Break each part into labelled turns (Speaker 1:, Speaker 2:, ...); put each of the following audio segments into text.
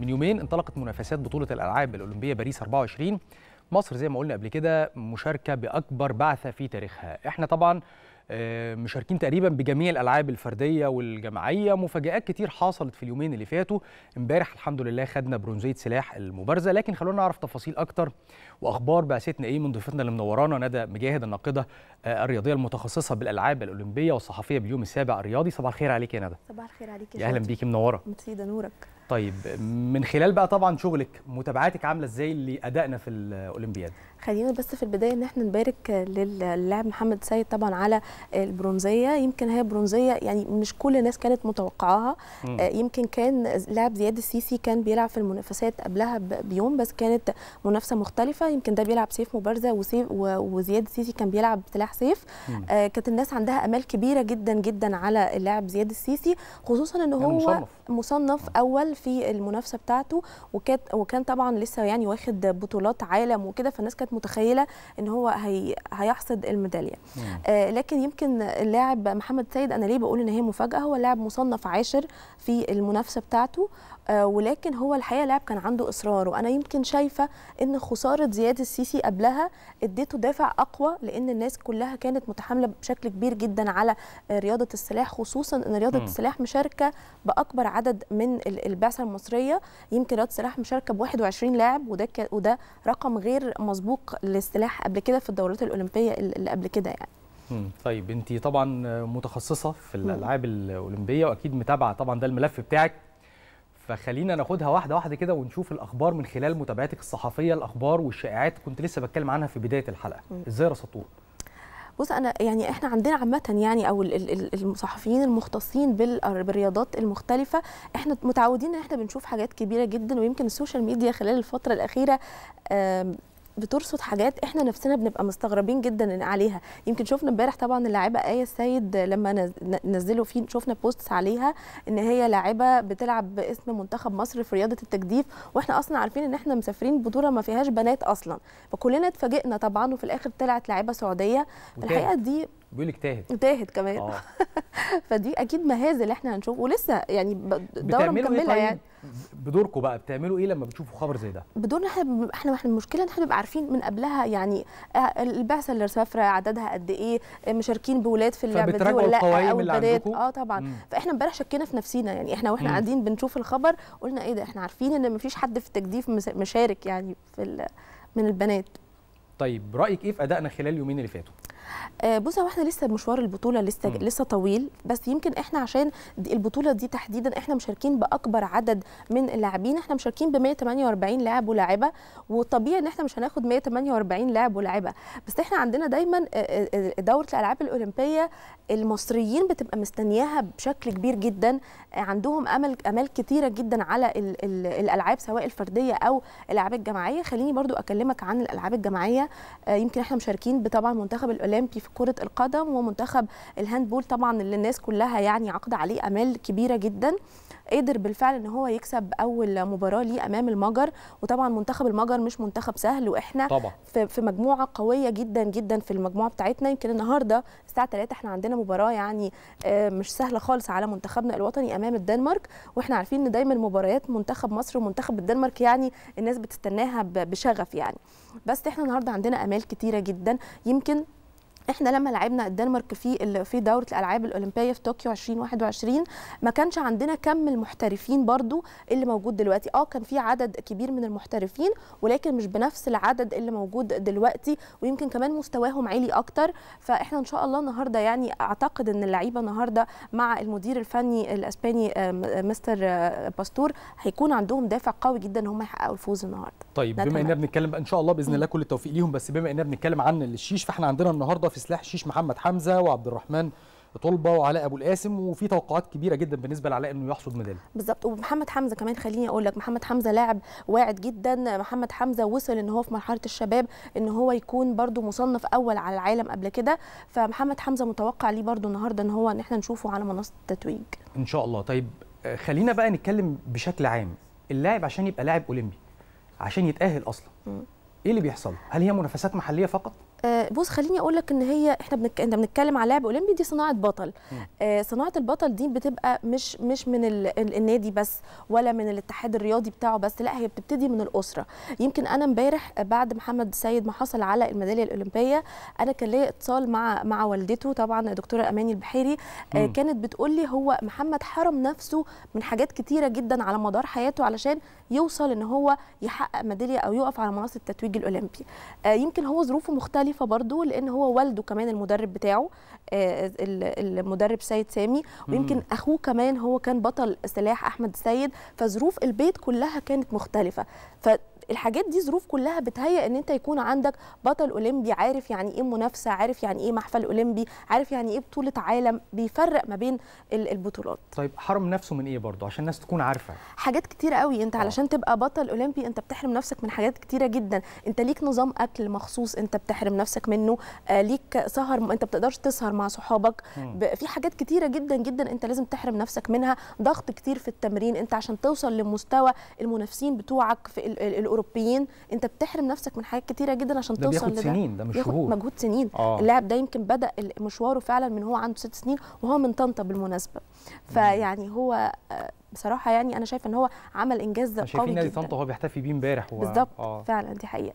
Speaker 1: من يومين انطلقت منافسات بطولة الألعاب الأولمبية باريس 24 مصر زي ما قلنا قبل كده مشاركة بأكبر بعثة في تاريخها احنا طبعا آه، مشاركين تقريبا بجميع الالعاب الفرديه والجماعيه مفاجات كتير حصلت في اليومين اللي فاتوا امبارح الحمد لله خدنا برونزيه سلاح المبارزه لكن خلونا نعرف تفاصيل اكتر واخبار بعثتنا ايه من ضيفتنا اللي منورانا ندى مجاهد الناقده آه، الرياضيه المتخصصه بالالعاب الاولمبيه والصحفيه باليوم السابع الرياضي صباح الخير عليك يا ندى
Speaker 2: صباح الخير عليك يا اهلا بيكي منوره نورك
Speaker 1: طيب من خلال بقى طبعا شغلك متابعاتك عامله ازاي لادائنا في الاولمبياد خلينا بس في
Speaker 2: البدايه ان احنا نبارك للاعب محمد سيد طبعا على البرونزيه يمكن هي برونزيه يعني مش كل الناس كانت متوقعاها آه، يمكن كان لاعب زياد السيسي كان بيلعب في المنافسات قبلها بيوم بس كانت منافسه مختلفه يمكن ده بيلعب سيف مبارزه وسيف وزياد السيسي كان بيلعب سلاح سيف آه، كانت الناس عندها امال كبيره جدا جدا على اللاعب زياد السيسي خصوصا ان يعني هو مصنف, مصنف اول في المنافسه بتاعته وكان وكان طبعا لسه يعني واخد بطولات عالم وكده فالناس كانت متخيله ان هو هي هيحصد الميداليه آه لكن يمكن اللاعب محمد سيد انا ليه بقول ان هي مفاجاه هو لاعب مصنف عاشر في المنافسه بتاعته آه، ولكن هو الحقيقه لاعب كان عنده اصرار وانا يمكن شايفه ان خساره زياد السيسي قبلها اديته دافع اقوى لان الناس كلها كانت متحامله بشكل كبير جدا على آه، رياضه السلاح خصوصا ان رياضه م. السلاح مشاركه باكبر عدد من البعثه المصريه يمكن رياضه السلاح مشاركه ب 21 لاعب وده وده رقم غير مسبوق للسلاح قبل كده في الدورات الاولمبيه اللي قبل كده يعني
Speaker 1: طيب انت طبعا متخصصه في الالعاب الاولمبيه واكيد متابعه طبعا ده الملف بتاعك فخلينا ناخدها واحده واحده كده ونشوف الاخبار من خلال متابعتك الصحفيه الاخبار والشائعات كنت لسه بتكلم عنها في بدايه الحلقه ازاي رصدتوها
Speaker 2: بص انا يعني احنا عندنا عامه يعني او الصحفيين المختصين آه، بالرياضات المختلفه احنا متعودين ان احنا بنشوف حاجات كبيره جدا ويمكن السوشيال ميديا خلال الفتره الاخيره بترصد حاجات احنا نفسنا بنبقى مستغربين جدا عليها يمكن شفنا امبارح طبعا اللاعبه ايه السيد لما نزلوا فيه شفنا بوستس عليها ان هي لاعبه بتلعب باسم منتخب مصر في رياضه التجديف واحنا اصلا عارفين ان احنا مسافرين بطوله ما فيهاش بنات اصلا فكلنا اتفاجئنا طبعا وفي الاخر طلعت لاعبه سعوديه الحقيقه دي بيقول لك تاهت تاهت كمان آه. فدي اكيد مهازل اللي احنا هنشوفه ولسه يعني الدوره إيه مكمله طيب يعني
Speaker 1: بدوركم بقى بتعملوا ايه لما بتشوفوا خبر زي ده
Speaker 2: بدورنا احنا احنا احنا المشكله ان احنا بنبقى عارفين من قبلها يعني آه، البعثه اللي سافره عددها قد ايه مشاركين بولاد في اللعبه دي ولا او البنات اه طبعا مم. فاحنا امبارح شكينا في نفسينا يعني احنا واحنا قاعدين بنشوف الخبر قلنا ايه ده احنا عارفين ان مفيش حد في التجديف مشارك يعني في من البنات
Speaker 1: طيب رايك ايه في ادائنا خلال اليومين اللي فاتوا
Speaker 2: آه، بصي هو احنا لسه مشوار البطوله لسه م. لسه طويل بس يمكن احنا عشان دي البطوله دي تحديدا احنا مشاركين باكبر عدد من اللاعبين احنا مشاركين ب 148 لاعب ولاعبه وطبيعي ان احنا مش هناخد 148 لاعب ولاعبه بس احنا عندنا دايما آه، آه، دوره الالعاب الاولمبيه المصريين بتبقى مستنياها بشكل كبير جدا عندهم امل امال كتيره جدا على الالعاب سواء الفرديه او الالعاب الجماعيه خليني برضو اكلمك عن الالعاب الجماعيه يمكن احنا مشاركين بطبعا منتخب الأولمبي الاولمبي في كره القدم ومنتخب الهاندبول طبعا اللي الناس كلها يعني عقد عليه امال كبيره جدا قدر بالفعل ان هو يكسب اول مباراه ليه امام المجر وطبعا منتخب المجر مش منتخب سهل واحنا طبعا. في مجموعه قويه جدا جدا في المجموعه بتاعتنا يمكن النهارده الساعه 3 احنا عندنا مباراه يعني آه، مش سهله خالص على منتخبنا الوطني امام الدنمارك واحنا عارفين ان دايما مباريات منتخب مصر ومنتخب الدنمارك يعني الناس بتستناها بشغف يعني بس احنا النهارده عندنا امال كتيره جدا يمكن احنا لما لعبنا الدنمارك في في دوره الالعاب الاولمبيه في طوكيو 2021 ما كانش عندنا كم المحترفين برضو اللي موجود دلوقتي اه كان في عدد كبير من المحترفين ولكن مش بنفس العدد اللي موجود دلوقتي ويمكن كمان مستواهم عالي اكتر فاحنا ان شاء الله النهارده يعني اعتقد ان اللعيبه النهارده مع المدير الفني الاسباني آه، آه، مستر آه، باستور هيكون عندهم دافع قوي جدا ان هم يحققوا الفوز النهارده
Speaker 1: طيب بما اننا بنتكلم ان شاء الله باذن الله كل التوفيق ليهم بس بما اننا بنتكلم عن الشيش فاحنا عندنا النهارده في في سلاح شيش محمد حمزه وعبد الرحمن طلبه وعلاء ابو القاسم وفي توقعات كبيره جدا بالنسبه لعلاء انه يحصد ميداليه
Speaker 2: بالظبط ومحمد حمزه كمان خليني اقول لك محمد حمزه لاعب واعد جدا محمد حمزه وصل ان هو في مرحله الشباب ان هو يكون برده مصنف اول على العالم قبل كده فمحمد حمزه متوقع ليه برده النهارده ان هو ان احنا نشوفه على منصه التتويج
Speaker 1: ان شاء الله طيب آه، خلينا بقى نتكلم بشكل عام اللاعب عشان يبقى لاعب اولمبي عشان يتاهل اصلا م. ايه اللي بيحصل هل هي منافسات محليه فقط
Speaker 2: آه، بص خليني اقول لك ان هي احنا بنك... انت بنتكلم على لعب اولمبي دي صناعه بطل آه صناعه البطل دي بتبقى مش مش من ال... النادي بس ولا من الاتحاد الرياضي بتاعه بس لا هي بتبتدي من الاسره يمكن انا امبارح آه، بعد محمد سيد ما حصل على الميداليه الاولمبيه انا كان ليا اتصال مع مع والدته طبعا الدكتوره اماني البحيري آه كانت بتقول لي هو محمد حرم نفسه من حاجات كتيره جدا على مدار حياته علشان يوصل ان هو يحقق ميداليه او يقف على منصه التتويج الاولمبي آه يمكن هو ظروفه مختلفه خليفه برضو لان هو والده كمان المدرب بتاعه آه، المدرب سيد سامي ويمكن اخوه كمان هو كان بطل سلاح احمد سيد فظروف البيت كلها كانت مختلفه ف الحاجات دي ظروف كلها بتهيئ ان انت يكون عندك بطل اولمبي عارف يعني ايه منافسه عارف يعني ايه محفل اولمبي عارف يعني ايه بطوله عالم بيفرق ما بين البطولات
Speaker 1: طيب حرم نفسه من ايه برضه عشان الناس تكون عارفه
Speaker 2: حاجات كتير قوي انت أوه. علشان تبقى بطل اولمبي انت بتحرم نفسك من حاجات كتيره جدا انت ليك نظام اكل مخصوص انت بتحرم نفسك منه آه ليك سهر انت بتقدرش تسهر مع صحابك في حاجات كتيره جدا جدا انت لازم تحرم نفسك منها ضغط كتير في التمرين انت عشان توصل لمستوى المنافسين بتوعك في الاوروبيين انت بتحرم نفسك من حاجات كتيره جدا عشان توصل لده ده بياخد سنين ده مش شهور مجهود سنين آه. اللاعب ده يمكن بدا مشواره فعلا من هو عنده ست سنين وهو من طنطا بالمناسبه فيعني هو آه، بصراحه يعني انا شايفه ان هو عمل انجاز قوي جدا شايفين نادي طنطا
Speaker 1: هو بيحتفي بيه امبارح و... بالظبط آه. فعلا دي حقيقه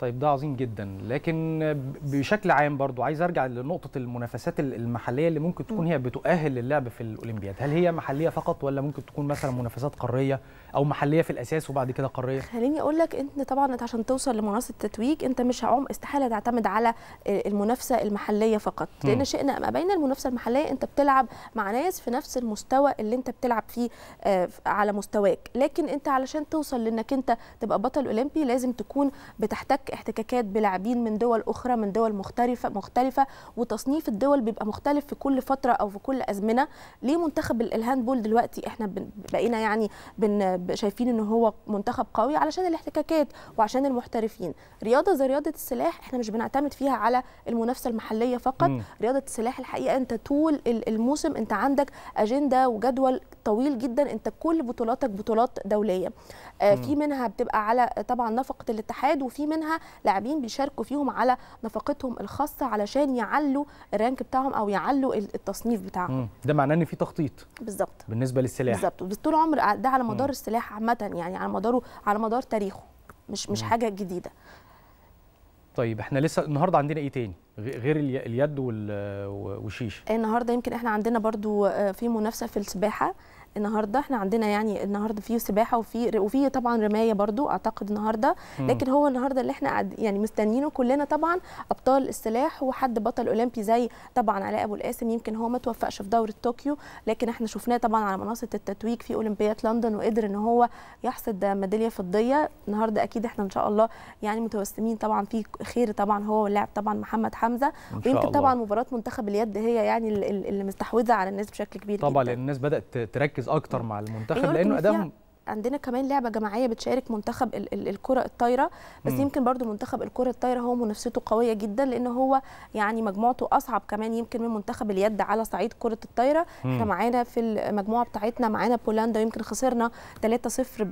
Speaker 1: طيب ده عظيم جدا لكن بشكل عام برضو عايز ارجع لنقطه المنافسات المحليه اللي ممكن تكون هي بتؤهل للعب في الاولمبياد هل هي محليه فقط ولا ممكن تكون مثلا منافسات قاريه او محليه في الاساس وبعد كده قاريه
Speaker 2: خليني اقول لك انت طبعا انت عشان توصل لمنافسه التتويج انت مش عم استحاله تعتمد على المنافسه المحليه فقط لان شئنا ما بين المنافسه المحليه انت بتلعب مع ناس في نفس المستوى اللي انت بتلعب فيه آه، على مستواك لكن انت علشان توصل لانك انت تبقى بطل اولمبي لازم تكون بتحت بتحتك احتكاكات بلاعبين من دول اخرى من دول مختلفه مختلفه وتصنيف الدول بيبقى مختلف في كل فتره او في كل ازمنه ليه منتخب الهاندبول دلوقتي احنا بقينا يعني بن شايفين ان هو منتخب قوي علشان الاحتكاكات وعشان المحترفين رياضه زي رياضه السلاح احنا مش بنعتمد فيها على المنافسه المحليه فقط م. رياضه السلاح الحقيقه انت طول الموسم انت عندك اجنده وجدول طويل جدا انت كل بطولاتك بطولات دوليه آه، في منها بتبقى على طبعا نفقه الاتحاد وفي منها لاعبين بيشاركوا فيهم على نفقتهم الخاصه علشان يعلوا الرانك بتاعهم او يعلوا التصنيف بتاعهم
Speaker 1: ده معناه ان في تخطيط بالظبط بالنسبه للسلاح بالظبط
Speaker 2: طول عمر آه، ده على مدار السلاح عامه يعني على مداره على مدار تاريخه مش مش حاجه جديده
Speaker 1: طيب احنا لسه النهارده عندنا ايه تاني غير اليد والشيش
Speaker 2: النهارده يمكن احنا عندنا برضو آه، في منافسه في السباحه النهارده احنا عندنا يعني النهارده فيه سباحه وفي وفي طبعا رمايه برضو اعتقد النهارده لكن هو النهارده اللي احنا يعني مستنيينه كلنا طبعا ابطال السلاح وحد بطل اولمبي زي طبعا علاء ابو القاسم يمكن هو ما توفقش في دوره طوكيو لكن احنا شفناه طبعا على منصه التتويج في اولمبياد لندن وقدر ان هو يحصد ميداليه فضيه النهارده اكيد احنا ان شاء الله يعني متوسمين طبعا في خير طبعا هو واللاعب طبعا محمد حمزه ويمكن طبعا مباراه منتخب اليد هي يعني اللي مستحوذه على الناس بشكل كبير طبعا
Speaker 1: جدا. الناس بدات تركز اكتر مع المنتخب لانه ادائهم
Speaker 2: عندنا كمان لعبه جماعيه بتشارك منتخب الكره الطايره بس م. يمكن برضو منتخب الكره الطايره هو منافسته قويه جدا لان هو يعني مجموعته اصعب كمان يمكن من منتخب اليد على صعيد كره الطايره احنا معانا في المجموعه بتاعتنا معانا بولندا ويمكن خسرنا 3-0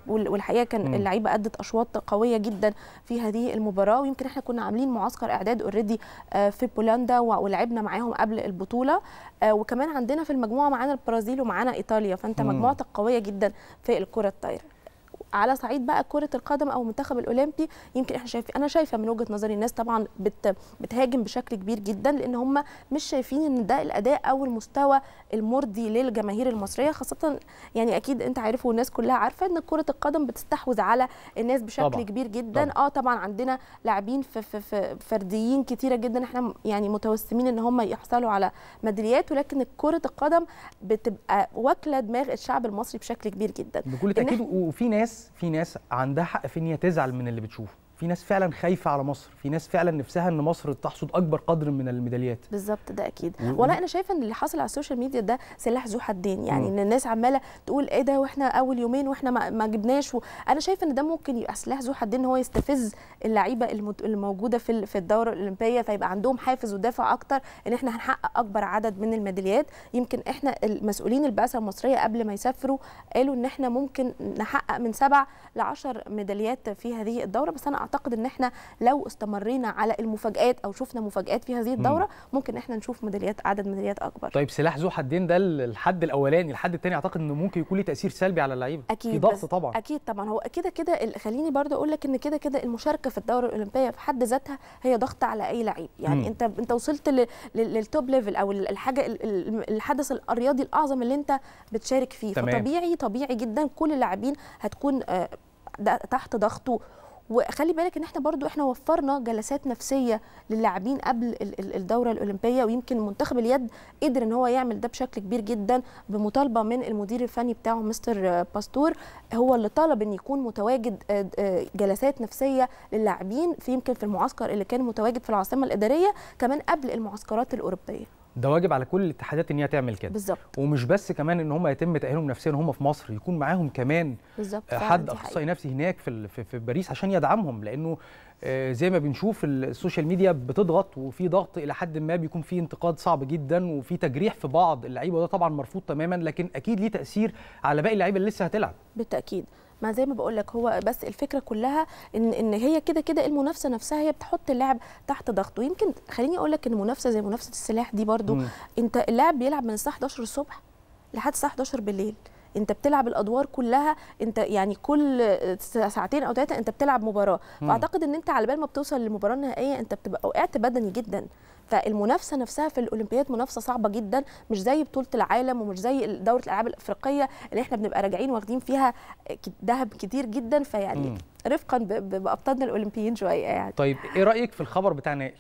Speaker 2: والحقيقه كان اللعيبه ادت اشواط قويه جدا في هذه المباراه ويمكن احنا كنا عاملين معسكر اعداد اوريدي آه، في بولندا ولعبنا معاهم قبل البطوله آه، وكمان عندنا في المجموعه معانا البرازيل ومعانا ايطاليا فانت مجموعتك قويه جدا في الكره الطايره Gracias. على صعيد بقى كره القدم او المنتخب الاولمبي يمكن احنا شايفين انا شايفه من وجهه نظري الناس طبعا بت... بتهاجم بشكل كبير جدا لان هم مش شايفين ان ده الاداء او المستوى المرضي للجماهير المصريه خاصه يعني اكيد انت عارف والناس كلها عارفه ان كره القدم بتستحوذ على الناس بشكل طبعًا. كبير جدا طبعًا. اه طبعا عندنا لاعبين في فرديين كتيره جدا احنا يعني متوسمين ان هم يحصلوا على ميداليات ولكن كره القدم بتبقى واكله دماغ الشعب المصري بشكل كبير جدا بكل تاكيد
Speaker 1: وفي ناس في ناس عندها حق في ان هي تزعل من اللي بتشوفه في ناس فعلا خايفه على مصر في ناس فعلا نفسها ان مصر تحصد اكبر قدر من الميداليات
Speaker 2: بالظبط ده اكيد وانا انا شايفه ان اللي حاصل على السوشيال ميديا ده سلاح ذو حدين يعني ان الناس عماله تقول ايه ده واحنا اول يومين واحنا ما, ما جبناش و... انا شايفه ان ده ممكن يبقى سلاح ذو حدين ان هو يستفز اللعيبه المت... الموجوده في في الدوره الاولمبيه فيبقى عندهم حافز ودافع اكتر ان احنا هنحقق اكبر عدد من الميداليات يمكن احنا المسؤولين البعثه المصريه قبل ما يسافروا قالوا ان احنا ممكن نحقق من سبع ل 10 ميداليات في هذه الدوره بس انا اعتقد ان احنا لو استمرينا على المفاجات او شفنا مفاجات في هذه الدوره ممكن احنا نشوف ميداليات عدد ميداليات اكبر
Speaker 1: طيب سلاح ذو حدين ده الحد الاولاني الحد الثاني اعتقد انه ممكن يكون له تاثير سلبي على اللعيبه اكيد في ضغط طبعا
Speaker 2: اكيد طبعا هو كده كده خليني برضو اقول لك ان كده كده المشاركه في الدوره الاولمبيه في حد ذاتها هي ضغط على اي لعيب يعني مم. انت انت وصلت للتوب ليفل او الحاجه الحدث الرياضي الاعظم اللي انت بتشارك فيه تمام. فطبيعي طبيعي جدا كل اللاعبين هتكون آه، تحت ضغطه وخلي بالك ان احنا برضو احنا وفرنا جلسات نفسيه للاعبين قبل الدوره الاولمبيه ويمكن منتخب اليد قدر ان هو يعمل ده بشكل كبير جدا بمطالبه من المدير الفني بتاعه مستر باستور هو اللي طلب ان يكون متواجد آه، آه، جلسات نفسيه للاعبين في يمكن في المعسكر اللي كان متواجد في العاصمه الاداريه كمان قبل المعسكرات الاوروبيه
Speaker 1: ده واجب على كل الاتحادات ان هي تعمل كده بالظبط ومش بس كمان ان هم يتم تاهيلهم نفسيا هم في مصر يكون معاهم كمان
Speaker 2: بالزبط. آه، حد
Speaker 1: اخصائي نفسي هناك في في باريس عشان يدعمهم لانه آه، زي ما بنشوف السوشيال ميديا بتضغط وفي ضغط الى حد ما بيكون في انتقاد صعب جدا وفي تجريح في بعض اللعيبه وده طبعا مرفوض تماما لكن اكيد ليه تاثير على باقي اللعيبه اللي لسه هتلعب
Speaker 2: بالتاكيد ما زي ما بقول لك هو بس الفكره كلها ان ان هي كده كده المنافسه نفسها هي بتحط اللاعب تحت ضغط ويمكن خليني اقول لك ان المنافسه زي منافسه السلاح دي برضو مم. انت اللاعب بيلعب من الساعه 11 الصبح لحد الساعه 11 بالليل انت بتلعب الادوار كلها انت يعني كل ساعتين او ثلاثه انت بتلعب مباراه مم. فاعتقد ان انت على بال ما بتوصل للمباراه النهائيه انت بتبقى وقعت بدني جدا فالمنافسه نفسها في الاولمبياد منافسه صعبه جدا مش زي بطوله العالم ومش زي دوره الالعاب الافريقيه اللي احنا بنبقى راجعين واخدين فيها ذهب كتير جدا فيعني رفقا بابطالنا الاولمبيين شويه يعني
Speaker 1: طيب ايه رايك في الخبر بتاع نائل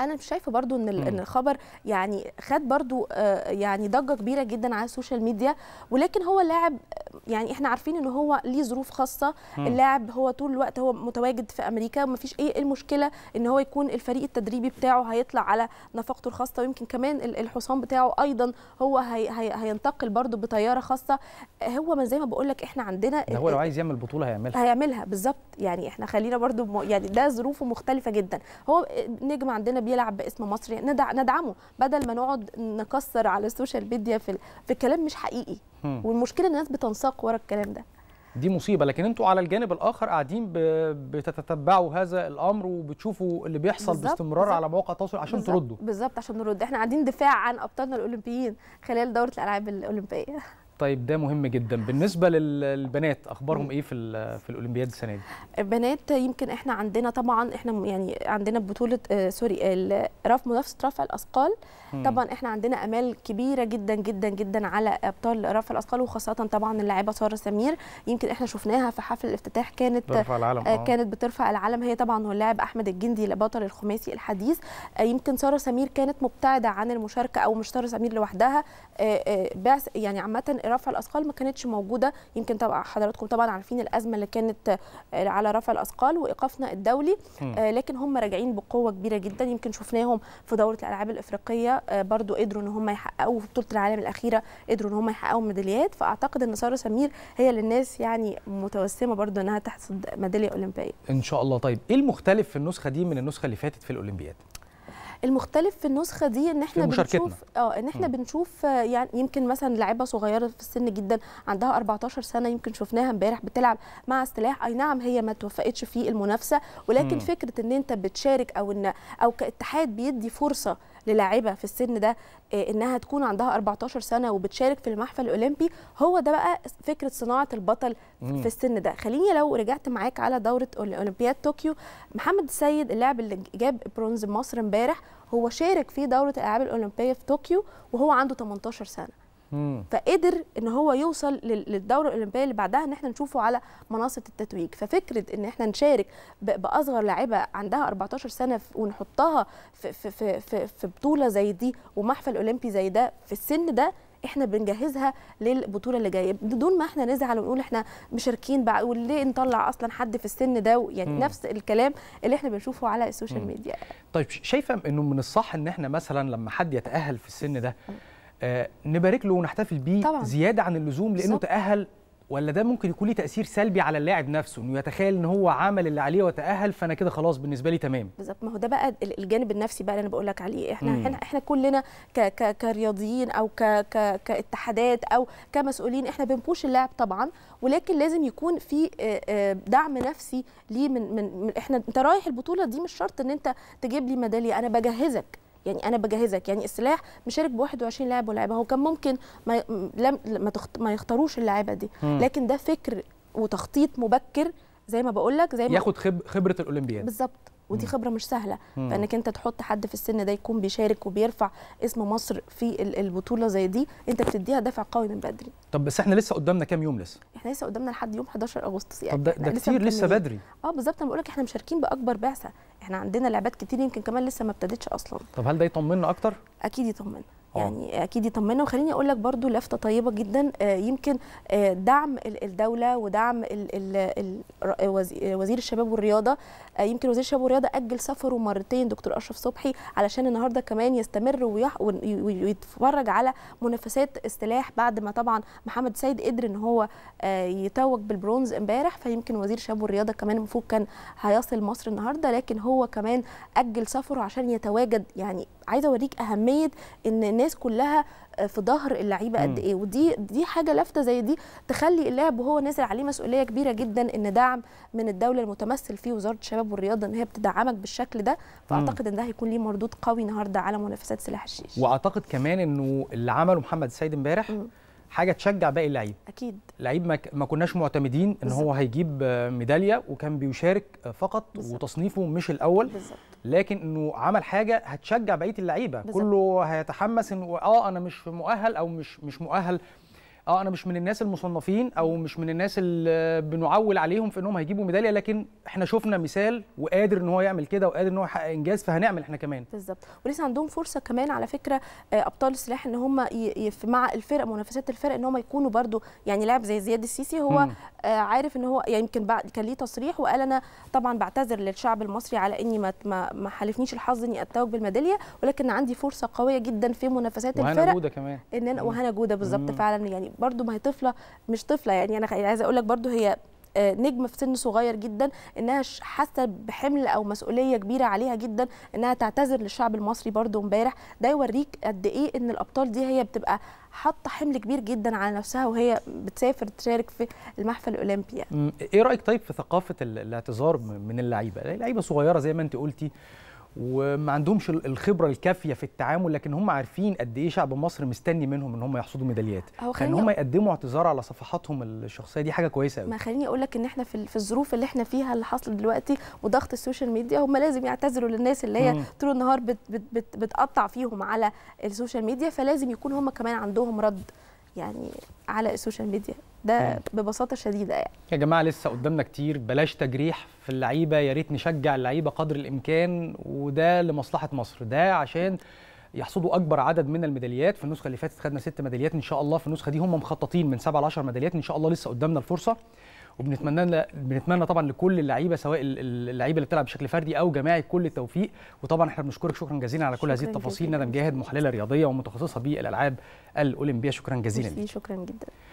Speaker 2: انا مش شايفه برضو ان ان الخبر يعني خد برضو آه، يعني ضجه كبيره جدا على السوشيال ميديا ولكن هو لاعب يعني احنا عارفين ان هو ليه ظروف خاصه اللاعب هو طول الوقت هو متواجد في امريكا مفيش اي إيه المشكله ان هو يكون الفريق التدريبي بتاعه هيطلع على نفقته الخاصه ويمكن كمان الحصان بتاعه ايضا هو هي هي هينتقل برضو بطياره خاصه هو ما زي ما بقول لك احنا عندنا هو لو
Speaker 1: عايز يعمل بطوله هيعملها
Speaker 2: هيعملها بالظبط يعني احنا خلينا برضو يعني ده ظروفه مختلفه جدا هو آه، نجم عندنا بيلعب باسم مصري ندعمه بدل ما نقعد نكسر على السوشيال ميديا في, في كلام مش حقيقي والمشكله الناس بتنساق ورا الكلام ده
Speaker 1: دي مصيبه لكن انتوا على الجانب الاخر قاعدين بتتتبعوا هذا الامر وبتشوفوا اللي بيحصل بالزبط باستمرار بالزبط على مواقع التواصل عشان بالزبط تردوا
Speaker 2: بالظبط عشان نرد احنا قاعدين دفاع عن ابطالنا الاولمبيين خلال دوره الالعاب الاولمبيه
Speaker 1: طيب ده مهم جدا بالنسبه للبنات اخبارهم ايه في في الاولمبياد السنه دي
Speaker 2: البنات يمكن احنا عندنا طبعا احنا يعني عندنا بطوله آه، سوري رف منافسه رفع الاثقال طبعا احنا عندنا امال كبيره جدا جدا جدا على ابطال رفع الاثقال وخاصه طبعا اللاعبه ساره سمير يمكن احنا شفناها في حفل الافتتاح كانت بترفع العلم آه, آه. كانت بترفع العلم هي طبعا واللاعب احمد الجندي بطل الخماسي الحديث آه، يمكن ساره سمير كانت مبتعده عن المشاركه او مش ساره سمير لوحدها بعث يعني عامه رفع الاثقال ما كانتش موجوده يمكن طبعا حضراتكم طبعا عارفين الازمه اللي كانت آه، على رفع الاثقال وايقافنا الدولي آه، لكن هم راجعين بقوه كبيره جدا يمكن شفناهم في دوره الالعاب الافريقيه آه، برضو قدروا ان هم يحققوا في بطوله العالم الاخيره قدروا ان هم يحققوا ميداليات فاعتقد ان ساره سمير هي للناس يعني متوسمه برضو انها تحصد ميداليه اولمبيه
Speaker 1: ان شاء الله طيب ايه المختلف في النسخه دي من النسخه اللي فاتت في الاولمبياد
Speaker 2: المختلف في النسخه دي ان احنا بنشوف اه ان احنا م. بنشوف آه، يعني يمكن مثلا لعيبه صغيره في السن جدا عندها 14 سنه يمكن شفناها امبارح بتلعب مع سلاح اي نعم هي ما توفقتش في المنافسه ولكن م. فكره ان انت بتشارك او ان او كاتحاد بيدي فرصه للاعيبه في السن ده آه، انها تكون عندها 14 سنه وبتشارك في المحفل الاولمبي هو ده بقى فكره صناعه البطل مم. في السن ده خليني لو رجعت معاك على دوره اولمبياد طوكيو محمد السيد اللاعب اللي جاب برونز مصر امبارح هو شارك في دوره الالعاب الاولمبيه في طوكيو وهو عنده 18 سنه فقدر ان هو يوصل للدوره الاولمبيه اللي بعدها ان احنا نشوفه على منصه التتويج ففكره ان احنا نشارك باصغر لاعبه عندها 14 سنه ونحطها في, في, في, في, في بطوله زي دي ومحفل اولمبي زي ده في السن ده احنا بنجهزها للبطوله اللي جايه بدون ما احنا نزعل ونقول احنا مشاركين بقى وليه نطلع اصلا حد في السن ده يعني م. نفس الكلام اللي احنا بنشوفه على السوشيال ميديا
Speaker 1: طيب شايفه انه من الصح ان احنا مثلا لما حد يتاهل في السن ده م. آه، نبارك له ونحتفل بيه طبعا. زياده عن اللزوم لانه صح. تاهل ولا ده ممكن يكون ليه تاثير سلبي على اللاعب نفسه انه يتخيل ان هو عمل اللي عليه وتاهل فانا كده خلاص بالنسبه لي تمام
Speaker 2: بالظبط ما هو ده بقى الجانب النفسي بقى اللي انا بقول لك عليه احنا مم. احنا, كلنا ك ك كرياضيين او ك ك كاتحادات او كمسؤولين احنا بنبوش اللاعب طبعا ولكن لازم يكون في آه، آه، دعم نفسي ليه من, من احنا انت رايح البطوله دي مش شرط ان انت تجيب لي ميداليه انا بجهزك يعني انا بجهزك يعني السلاح مشارك ب 21 لاعب ولاعيبه هو كان ممكن ما ما, تخت... ما يختاروش اللعيبه دي م. لكن ده فكر وتخطيط مبكر زي ما بقول لك زي ما ياخد
Speaker 1: خبره الاولمبياد
Speaker 2: بالظبط ودي خبره مش سهله مم. فانك انت تحط حد في السن ده يكون بيشارك وبيرفع اسم مصر في البطوله زي دي انت بتديها دافع قوي من بدري
Speaker 1: طب بس احنا لسه قدامنا كام يوم لسه
Speaker 2: احنا لسه قدامنا لحد يوم 11 اغسطس يعني طب ده, ده كتير لسه بدري اه بالظبط انا بقول لك احنا مشاركين باكبر بعثه احنا عندنا لعبات كتير يمكن كمان لسه ما ابتدتش اصلا
Speaker 1: طب هل ده يطمنا اكتر اكيد يطمنا يعني
Speaker 2: آه. اكيد يطمنا وخليني اقول لك برضو لفته طيبه جدا آه، يمكن آه، دعم الدوله ودعم وزير الشباب والرياضه يمكن وزير الشباب والرياضه اجل سفره مرتين دكتور اشرف صبحي علشان النهارده كمان يستمر ويتفرج على منافسات السلاح بعد ما طبعا محمد سيد قدر ان هو يتوج بالبرونز امبارح فيمكن وزير الشباب والرياضه كمان المفروض كان هيصل مصر النهارده لكن هو كمان اجل سفره عشان يتواجد يعني عايزه اوريك اهميه ان الناس كلها آه، في ظهر اللعيبه قد ايه ودي دي حاجه لافته زي دي تخلي اللاعب وهو نازل عليه مسؤوليه كبيره جدا ان دعم من الدوله المتمثل فيه وزاره الشباب والرياضه ان هي بتدعمك بالشكل ده فاعتقد ان ده هيكون ليه مردود قوي النهارده على منافسات سلاح الشيش
Speaker 1: واعتقد كمان انه اللي عمله محمد السيد امبارح حاجه تشجع باقي اللعيبه اكيد لعيب ما, ما كناش معتمدين ان بالزبط. هو هيجيب ميداليه وكان بيشارك فقط بالزبط. وتصنيفه مش الاول بالزبط. لكن انه عمل حاجه هتشجع بقيه اللعيبه كله هيتحمس انه اه انا مش مؤهل او مش مش مؤهل اه انا مش من الناس المصنفين او مش من الناس اللي بنعول عليهم في انهم هيجيبوا ميداليه لكن احنا شفنا مثال وقادر ان هو يعمل كده وقادر ان هو يحقق انجاز فهنعمل احنا كمان
Speaker 2: بالظبط ولسه عندهم فرصه كمان على فكره آه، ابطال السلاح ان هم مع الفرق منافسات الفرق ان هم يكونوا برده يعني لاعب زي زياد السيسي هو م. آه، عارف ان هو يعني يمكن بعد كان ليه تصريح وقال انا طبعا بعتذر للشعب المصري على اني ما ما حالفنيش الحظ اني اتوج بالميداليه ولكن عندي فرصه قويه جدا في منافسات الفرق وهنا جوده كمان
Speaker 1: ان انا وهنا جوده
Speaker 2: بالظبط فعلا يعني برضو ما هي طفله مش طفله يعني انا يعني عايزه اقول لك برضو هي آه، نجم في سن صغير جدا انها حاسه بحمل او مسؤوليه كبيره عليها جدا انها تعتذر للشعب المصري برضو امبارح ده يوريك قد ايه ان الابطال دي هي بتبقى حاطه حمل كبير جدا على نفسها وهي بتسافر تشارك في المحفل الاولمبي يعني.
Speaker 1: ايه رايك طيب في ثقافه الاعتذار من اللعيبه اللعيبه صغيره زي ما انت قلتي وما عندهمش الخبره الكافيه في التعامل لكن هم عارفين قد ايه شعب مصر مستني منهم ان هم يحصدوا ميداليات فان هم يقدموا اعتذار على صفحاتهم الشخصيه دي حاجه كويسه قوي ما
Speaker 2: خليني اقول لك ان احنا في, في الظروف اللي احنا فيها اللي حاصل دلوقتي وضغط السوشيال ميديا هم لازم يعتذروا للناس اللي هي طول النهار بت بت بت بتقطع فيهم على السوشيال ميديا فلازم يكون هم كمان عندهم رد يعني على السوشيال ميديا ده ببساطه شديده يعني
Speaker 1: يا جماعه لسه قدامنا كتير بلاش تجريح في اللعيبه يا ريت نشجع اللعيبه قدر الامكان وده لمصلحه مصر ده عشان يحصدوا اكبر عدد من الميداليات في النسخه اللي فاتت خدنا ست ميداليات ان شاء الله في النسخه دي هم مخططين من 7 ل 10 ميداليات ان شاء الله لسه قدامنا الفرصه وبنتمنى ل... بنتمنى طبعا لكل اللعيبه سواء اللعيبه اللي بتلعب بشكل فردي او جماعي كل التوفيق وطبعا احنا بنشكرك شكرا جزيلا على كل هذه التفاصيل ندم مجاهد محلله رياضيه ومتخصصه بالالعاب الاولمبيه شكرا جزيلا
Speaker 2: شكرا جدا